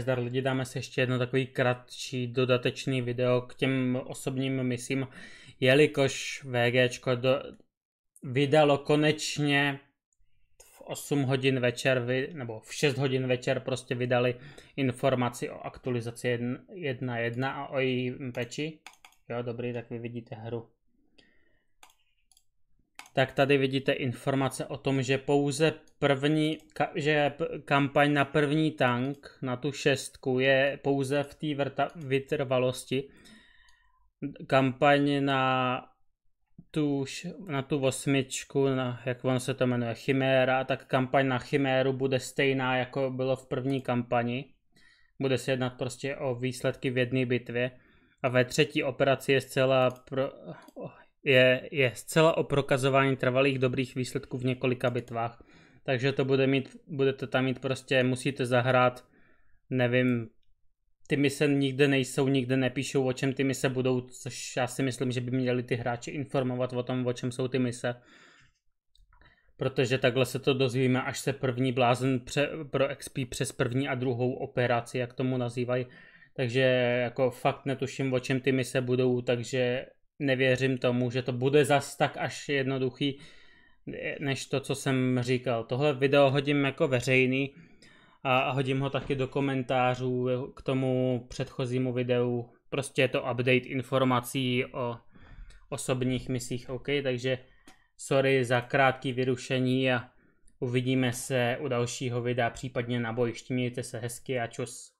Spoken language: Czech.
Zdar lidi, dáme se ještě jedno takový kratší dodatečný video k těm osobním misím, jelikož VG do, vydalo konečně v 8 hodin večer, vy, nebo v 6 hodin večer prostě vydali informaci o aktualizaci 1.1 a o její peči. Jo, dobrý, tak vy vidíte hru tak tady vidíte informace o tom, že pouze první, že kampaň na první tank, na tu šestku, je pouze v té vytrvalosti. Kampaň na tu, na tu osmičku, na, jak on se to jmenuje, Chiméra, tak kampaň na Chiméru bude stejná, jako bylo v první kampani. Bude se jednat prostě o výsledky v jedné bitvě. A ve třetí operaci je zcela pro, je, je zcela o prokazování trvalých dobrých výsledků v několika bitvách. Takže to bude mít, budete tam mít prostě, musíte zahrát, nevím, ty mise nikde nejsou, nikde nepíšou, o čem ty mise budou, což já si myslím, že by měli ty hráči informovat o tom, o čem jsou ty mise. Protože takhle se to dozvíme, až se první blázen pře, pro XP přes první a druhou operaci, jak tomu nazývají. Takže jako fakt netuším, o čem ty mise budou, takže nevěřím tomu, že to bude zas tak až jednoduchý, než to, co jsem říkal. Tohle video hodím jako veřejný a hodím ho taky do komentářů k tomu předchozímu videu. Prostě je to update informací o osobních misích OK, takže sorry za krátké vyrušení a uvidíme se u dalšího videa, případně na bojišti. Mějte se hezky a čus.